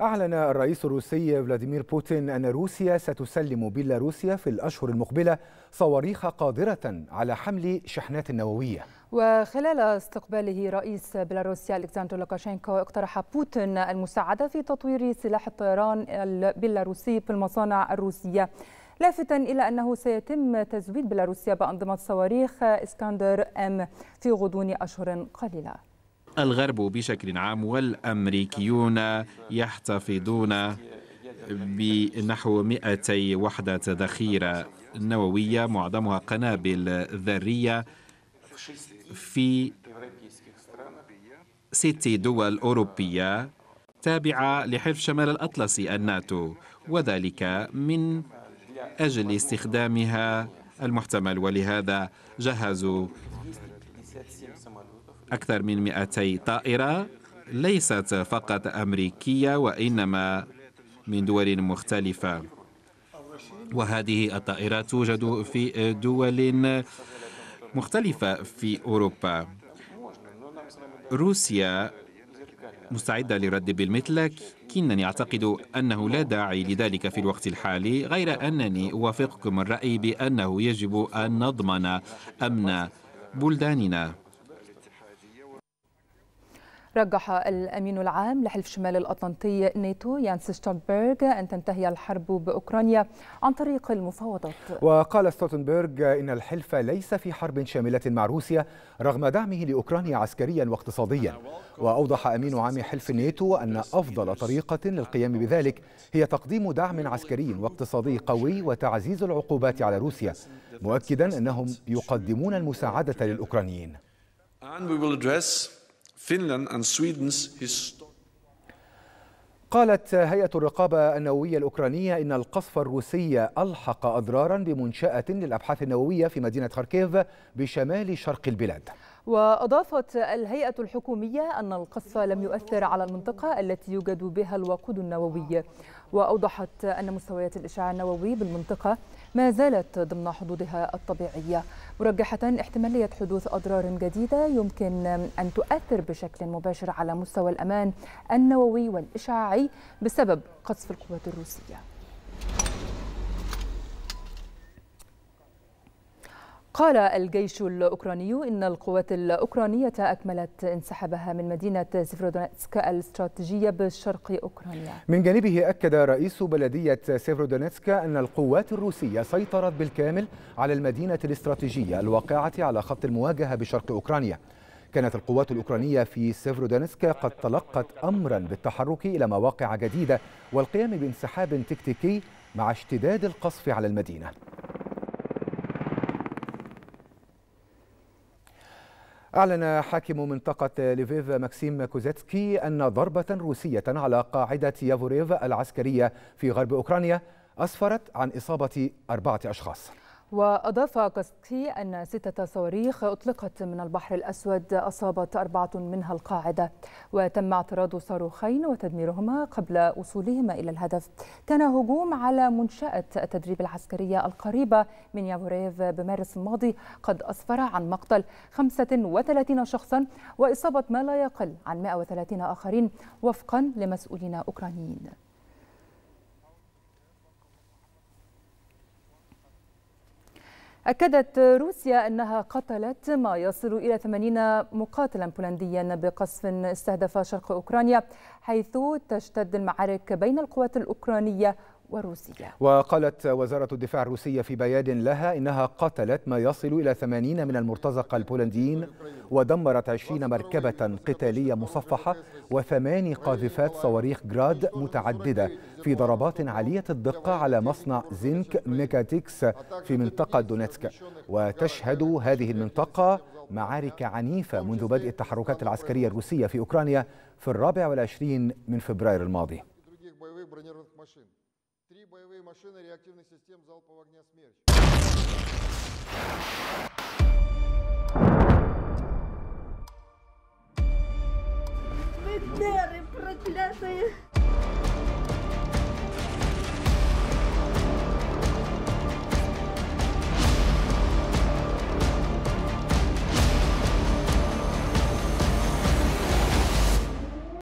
أعلن الرئيس الروسي فلاديمير بوتين أن روسيا ستسلم بيلاروسيا في الأشهر المقبلة صواريخ قادرة على حمل شحنات نووية وخلال استقباله رئيس بيلاروسيا الكسندر لوكاشينكو اقترح بوتين المساعدة في تطوير سلاح الطيران البيلاروسي في المصانع الروسية لافتا إلى أنه سيتم تزويد بيلاروسيا بأنظمة صواريخ اسكندر أم في غضون أشهر قليلة الغرب بشكل عام والأمريكيون يحتفظون بنحو 200 وحدة ذخيرة نووية معظمها قنابل ذرية في ست دول أوروبية تابعة لحلف شمال الأطلسي الناتو وذلك من أجل استخدامها المحتمل ولهذا جهزوا أكثر من 200 طائرة ليست فقط أمريكية وإنما من دول مختلفة وهذه الطائرات توجد في دول مختلفة في أوروبا روسيا مستعدة للرد بالمثل لكنني أعتقد أنه لا داعي لذلك في الوقت الحالي غير أنني أوافقكم الرأي بأنه يجب أن نضمن أمن بلداننا رجح الأمين العام لحلف شمال الأطلنطي ناتو يانس ستولتنبرغ أن تنتهي الحرب بأوكرانيا عن طريق المفاوضات وقال ستولتنبرغ إن الحلف ليس في حرب شاملة مع روسيا رغم دعمه لأوكرانيا عسكريا واقتصاديا وأوضح أمين عام حلف ناتو أن أفضل طريقة للقيام بذلك هي تقديم دعم عسكري واقتصادي قوي وتعزيز العقوبات على روسيا مؤكدا أنهم يقدمون المساعدة للأوكرانيين And we will address قالت هيئة الرقابة النووية الأوكرانية إن القصف الروسي ألحق أضرارا بمنشأة للأبحاث النووية في مدينة خاركيف بشمال شرق البلاد وأضافت الهيئة الحكومية أن القصف لم يؤثر على المنطقة التي يوجد بها الوقود النووي وأوضحت أن مستويات الإشعاع النووي بالمنطقة ما زالت ضمن حدودها الطبيعية مرجحة احتمالية حدوث أضرار جديدة يمكن أن تؤثر بشكل مباشر على مستوى الأمان النووي والإشعاعي بسبب قصف القوات الروسية قال الجيش الأوكراني إن القوات الأوكرانية أكملت انسحابها من مدينة سيفرودونيتسك الاستراتيجية بشرق أوكرانيا من جانبه أكد رئيس بلدية سيفرودونيتسك أن القوات الروسية سيطرت بالكامل على المدينة الاستراتيجية الواقعة على خط المواجهة بشرق أوكرانيا كانت القوات الأوكرانية في سيفرودونيتسك قد تلقت أمرا بالتحرك إلى مواقع جديدة والقيام بانسحاب تكتيكي مع اشتداد القصف على المدينة أعلن حاكم منطقة ليفيف ماكسيم كوزيتسكي أن ضربة روسية على قاعدة يافوريف العسكرية في غرب أوكرانيا أسفرت عن إصابة أربعة أشخاص وأضاف قسطي أن ستة صواريخ أطلقت من البحر الأسود أصابت أربعة منها القاعدة وتم اعتراض صاروخين وتدميرهما قبل وصولهما إلى الهدف كان هجوم على منشأة التدريب العسكرية القريبة من يافوريف بمارس الماضي قد أسفر عن مقتل 35 شخصا وإصابة ما لا يقل عن 130 آخرين وفقا لمسؤولين أوكرانيين أكدت روسيا أنها قتلت ما يصل إلى 80 مقاتلا بولنديا بقصف استهدف شرق أوكرانيا حيث تشتد المعارك بين القوات الأوكرانية والروسية وقالت وزارة الدفاع الروسية في بيان لها إنها قتلت ما يصل إلى 80 من المرتزقة البولنديين ودمرت 20 مركبة قتالية مصفحة وثماني قاذفات صواريخ جراد متعددة في ضربات عالية الدقة على مصنع زنك ميكاتيكس في منطقة دونيتسك وتشهد هذه المنطقة معارك عنيفة منذ بدء التحركات العسكرية الروسية في أوكرانيا في الرابع والعشرين من فبراير الماضي Три боевые машины реактивной системы залпового огня «Смерч». Вы дыры проклятые!